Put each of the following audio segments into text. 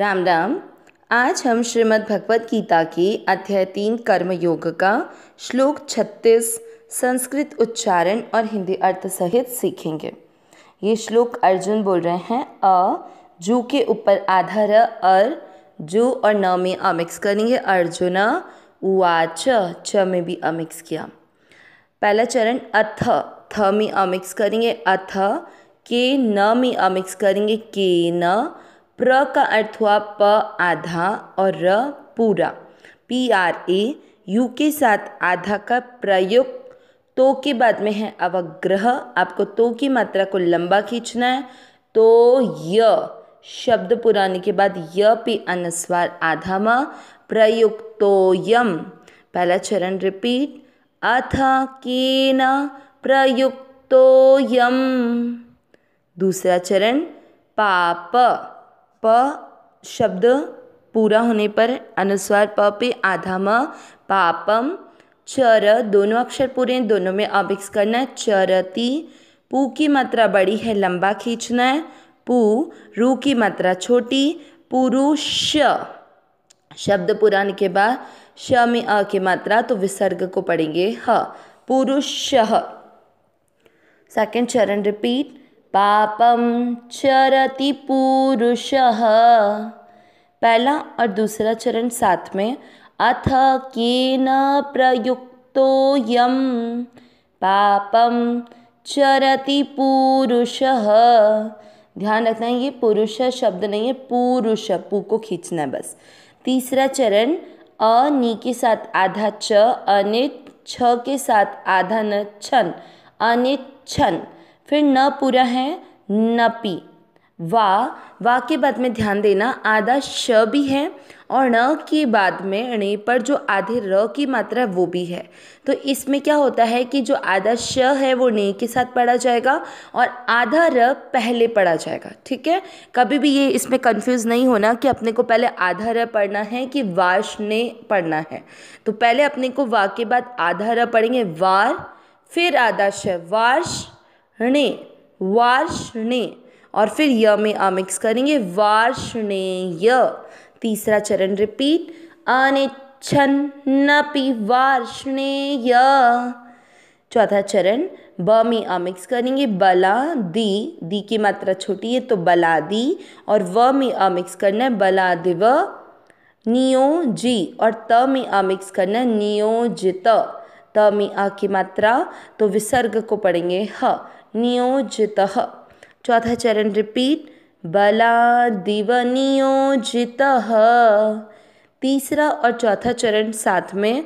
राम राम आज हम श्रीमद् भगवद गीता के अध्याय तीन कर्मयोग का श्लोक छत्तीस संस्कृत उच्चारण और हिंदी अर्थ सहित सीखेंगे ये श्लोक अर्जुन बोल रहे हैं अ जू के ऊपर आधार अर जू और न में अमिक्स करेंगे अर्जुन उच च में भी अमिक्स किया पहला चरण अथ थ में अमिक्स करेंगे अथ के न में अमिक्स करेंगे के न प्र का अर्थ हुआ प आधा और र पूरा पी आर ए यू के साथ आधा का प्रयोग तो के बाद में है अवग्रह आपको तो की मात्रा को लंबा खींचना है तो य शब्द पुराने के बाद य पी अनुस्वार आधा म प्रयोग तो यम पहला चरण रिपीट अथ के न प्रयुक्तो यम दूसरा चरण पाप प शब्द पूरा होने पर अनुस्वार प पे आधा म पापम चर दोनों अक्षर पूरे हैं दोनों में अभिक्स करना है चरती पू की मात्रा बड़ी है लंबा खींचना है पू रू की मात्रा छोटी पुरुष शब्द पुराण के बाद श में अ की मात्रा तो विसर्ग को पढ़ेंगे ह पुरुष सेकेंड चरण रिपीट पापम चरति पुरुषः पहला और दूसरा चरण साथ में अथ के न प्रयुक्तो यम पापम चरति पुरुषः ध्यान रखना है ये पुरुष शब्द नहीं है पुरुष पू को खींचना है बस तीसरा चरण अ नी के साथ आधा च अनित छ के साथ आधा न छन अनित छन फिर न पूरा है न पी वा वा के बाद में ध्यान देना आधा श भी है और न के बाद में णे पर जो आधे र की मात्रा है वो भी है तो इसमें क्या होता है कि जो आधा श है वो ने के साथ पढ़ा जाएगा और आधा र पहले पढ़ा जाएगा ठीक है कभी भी ये इसमें कंफ्यूज नहीं होना कि अपने को पहले आधा र पढ़ना है कि वाश ने पढ़ना है तो पहले अपने को वा के बाद आधा र पढ़ेंगे वार फिर आधा श वार्ष ने वार्ष ने और फिर य में अ मिक्स करेंगे वार्ष ने य तीसरा चरण रिपीट अने वार्ष ने य चौथा चरण ब में अ मिक्स करेंगे बला दी दी की मात्रा छोटी है तो बला दी और व में अ मिक्स करना है बला दिव नियो जी और त में अ मिक्स करना है नियोजित त में आ की मात्रा तो विसर्ग को पढ़ेंगे ह नियोजित चौथा चरण रिपीट बलादिव नियोजित तीसरा और चौथा चरण साथ में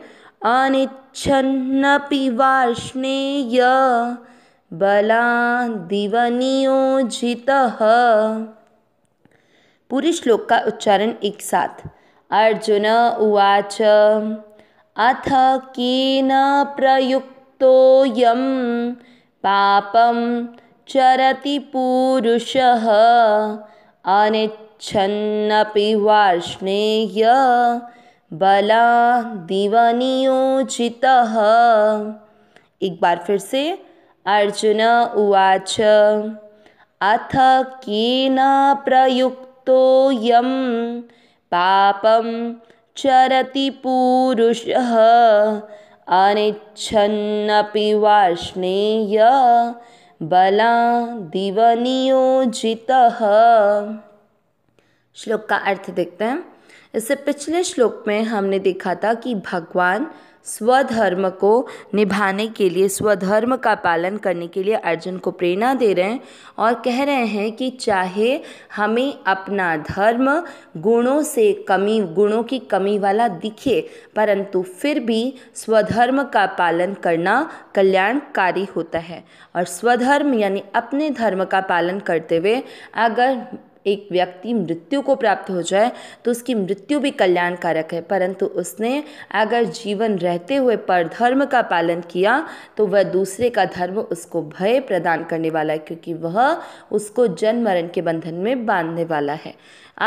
अनिच्छन्नपि वार्ष्णेय बलादिव नियोजित पूरे श्लोक का उच्चारण एक साथ अर्जुन उवाच अथ केन प्रयुक्त पापम चरति पुरुषः अनिच्छन्नपि वार्ष्णेय बला दिवनियोचितः एक बार फिर से अर्जुन उवाच अथ केन प्रयुक्तो यम पापम चरति पुरुषः अनिच्छन्नपि वार्ष्णेय बलादिव नियोजितः श्लोक का अर्थ देखते हैं इससे पिछले श्लोक में हमने देखा था कि भगवान स्वधर्म को निभाने के लिए स्वधर्म का पालन करने के लिए अर्जुन को प्रेरणा दे रहे हैं और कह रहे हैं कि चाहे हमें अपना धर्म गुणों से कमी गुणों की कमी वाला दिखे परंतु फिर भी स्वधर्म का पालन करना कल्याणकारी होता है और स्वधर्म यानी अपने धर्म का पालन करते हुए अगर एक व्यक्ति मृत्यु को प्राप्त हो जाए तो उसकी मृत्यु भी कल्याणकारक है परंतु उसने अगर जीवन रहते हुए परधर्म का पालन किया तो वह दूसरे का धर्म उसको भय प्रदान करने वाला है क्योंकि वह उसको जन्म मरण के बंधन में बांधने वाला है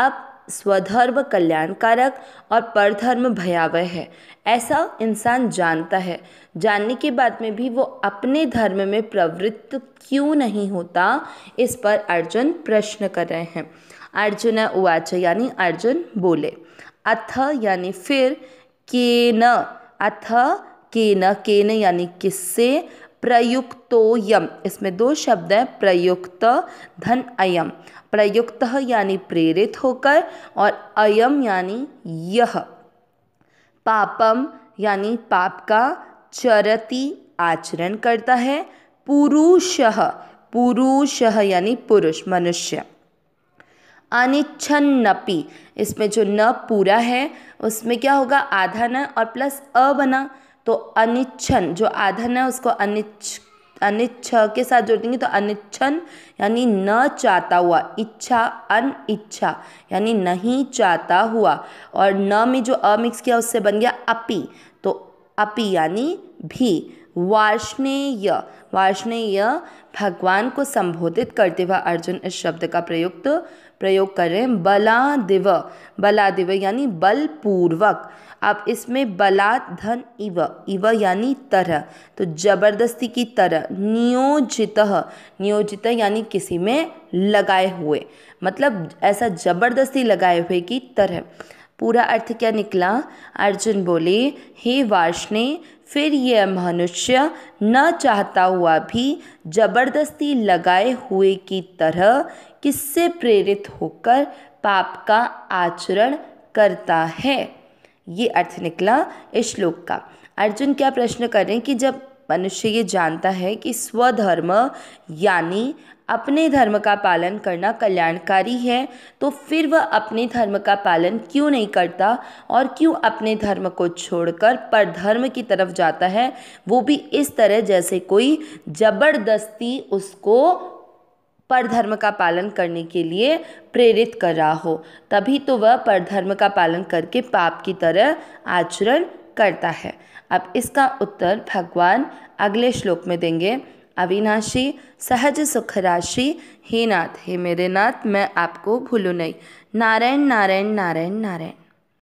आप स्वधर्म कल्याणकारक और परधर्म भयावह है ऐसा इंसान जानता है जानने के बाद में भी वो अपने धर्म में प्रवृत्त क्यों नहीं होता इस पर अर्जुन प्रश्न कर रहे हैं अर्जुन उवाच यानी अर्जुन बोले अथ यानी फिर के न अथ के के न यानी किससे प्रयुक्तोयम इसमें दो शब्द हैं प्रयुक्त धन अयम प्रयुक्त यानी प्रेरित होकर और अयम यानी यह पापम यानी पाप का चरती आचरण करता है पुरुष पुरुष यानी पुरुष मनुष्य अनिच्छन्नपी इसमें जो न पूरा है उसमें क्या होगा आधा न और प्लस अ बना तो अनिच्छन जो आधन है उसको अनिच्छ अनिच्छ के साथ जोड़ देंगे तो अनिच्छन यानी न चाहता हुआ इच्छा अन इच्छा यानी नहीं चाहता हुआ और न में जो अमिक्स किया उससे बन गया अपी तो अपी यानी भी वार्षणेय वार्षणेय भगवान को संबोधित करते हुए अर्जुन इस शब्द का प्रयुक्त प्रयोग कर रहे हैं बला दिव बला दिव यानी बलपूर्वक अब इसमें बला धन इव इव यानी तरह तो जबरदस्ती की तरह नियोजित नियोजित यानी किसी में लगाए हुए मतलब ऐसा जबरदस्ती लगाए हुए की तरह पूरा अर्थ क्या निकला अर्जुन बोले हे वार्षणे फिर यह मनुष्य न चाहता हुआ भी जबरदस्ती लगाए हुए की तरह किससे प्रेरित होकर पाप का आचरण करता है ये अर्थ निकला इस श्लोक का अर्जुन क्या प्रश्न कर रहे हैं कि जब मनुष्य ये जानता है कि स्वधर्म यानी अपने धर्म का पालन करना कल्याणकारी है तो फिर वह अपने धर्म का पालन क्यों नहीं करता और क्यों अपने धर्म को छोड़कर पर धर्म की तरफ जाता है वो भी इस तरह जैसे कोई ज़बरदस्ती उसको पर धर्म का पालन करने के लिए प्रेरित कर रहा हो तभी तो वह पर धर्म का पालन करके पाप की तरह आचरण करता है अब इसका उत्तर भगवान अगले श्लोक में देंगे अविनाशी सहज सुख राशि हे नाथ हे मेरे नाथ मैं आपको भूलू नहीं नारायण नारायण नारायण नारायण